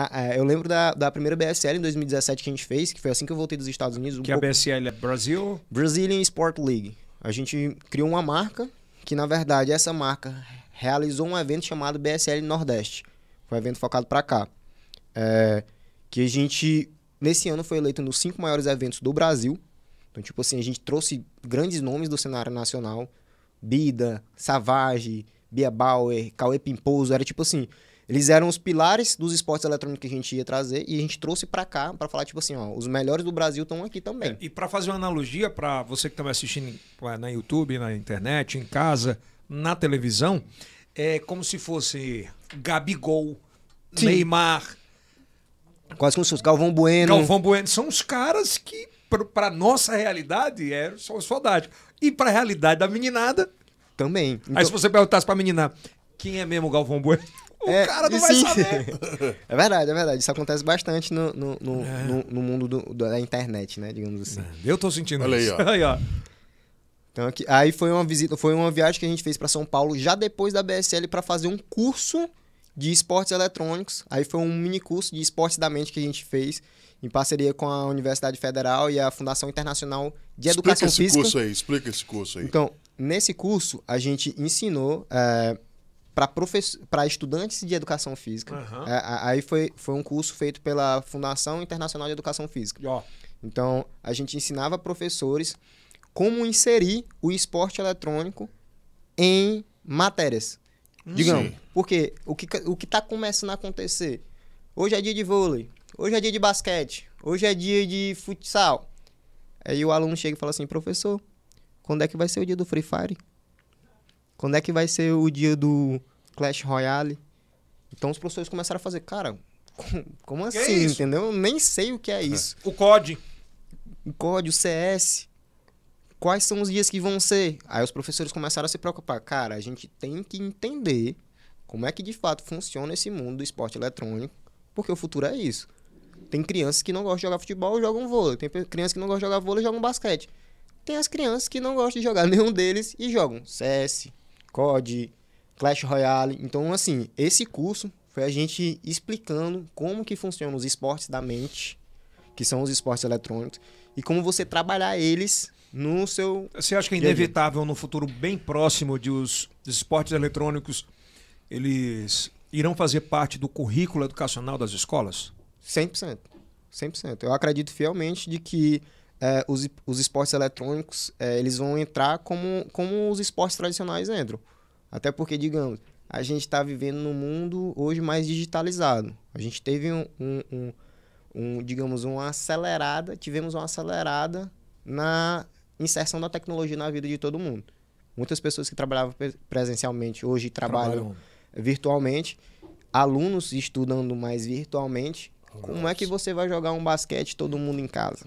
Ah, é, eu lembro da, da primeira BSL em 2017 que a gente fez, que foi assim que eu voltei dos Estados Unidos. Um que pouco... É a BSL é Brasil? Brazilian Sport League. A gente criou uma marca, que na verdade essa marca realizou um evento chamado BSL Nordeste. Foi um evento focado para cá. É, que a gente, nesse ano, foi eleito um dos cinco maiores eventos do Brasil. Então, tipo assim, a gente trouxe grandes nomes do cenário nacional. Bida, Savage, Bia Bauer, Cauê Pimposo. Era tipo assim, eles eram os pilares dos esportes eletrônicos que a gente ia trazer e a gente trouxe para cá para falar tipo assim, ó, os melhores do Brasil estão aqui também. É, e para fazer uma analogia para você que tá estava assistindo na YouTube, na internet, em casa, na televisão, é como se fosse Gabigol, Sim. Neymar, quase como se fosse Galvão Bueno. Galvão Bueno são os caras que para nossa realidade é só saudade. E para a realidade da meninada também. Então... Aí se você perguntasse para a menina, quem é mesmo Galvão Bueno? o é, cara não vai sim. saber. É verdade, é verdade. Isso acontece bastante no, no, no, é. no, no mundo do, da internet, né? Digamos assim. É, eu tô sentindo Olha isso. Aí, ó. aí, ó. Então, aqui, aí foi uma visita, foi uma viagem que a gente fez para São Paulo já depois da BSL para fazer um curso de esportes eletrônicos. Aí foi um mini curso de esportes da mente que a gente fez em parceria com a Universidade Federal e a Fundação Internacional de Educação Física. Explica esse curso aí, explica esse curso aí. Então, nesse curso a gente ensinou é, para estudantes de educação física. Uhum. aí foi, foi um curso feito pela Fundação Internacional de Educação Física. Oh. Então, a gente ensinava professores como inserir o esporte eletrônico em matérias. Hum. Digamos, sim. porque o que o está começando a acontecer? Hoje é dia de vôlei, hoje é dia de basquete, hoje é dia de futsal. Aí o aluno chega e fala assim, professor, quando é que vai ser o dia do Free Fire? Quando é que vai ser o dia do Clash Royale? Então os professores começaram a fazer, cara, como assim, é entendeu? Eu nem sei o que é, é. isso. O COD. O COD, o CS. Quais são os dias que vão ser? Aí os professores começaram a se preocupar. Cara, a gente tem que entender como é que de fato funciona esse mundo do esporte eletrônico, porque o futuro é isso. Tem crianças que não gostam de jogar futebol, jogam vôlei. Tem crianças que não gostam de jogar vôlei, jogam basquete. Tem as crianças que não gostam de jogar nenhum deles e jogam CS, COD, Clash Royale. Então, assim, esse curso foi a gente explicando como que funcionam os esportes da mente, que são os esportes eletrônicos, e como você trabalhar eles no seu. Você acha que é inevitável no futuro bem próximo de os esportes eletrônicos eles irão fazer parte do currículo educacional das escolas? 100%. 100%. Eu acredito fielmente de que é, os, os esportes eletrônicos é, eles vão entrar como, como os esportes tradicionais entram. Até porque, digamos, a gente está vivendo num mundo hoje mais digitalizado. A gente teve um, um, um, um, digamos, uma acelerada, tivemos uma acelerada na inserção da tecnologia na vida de todo mundo. Muitas pessoas que trabalhavam presencialmente hoje trabalham, trabalham. virtualmente. Alunos estudando mais virtualmente. Nossa. Como é que você vai jogar um basquete todo mundo em casa?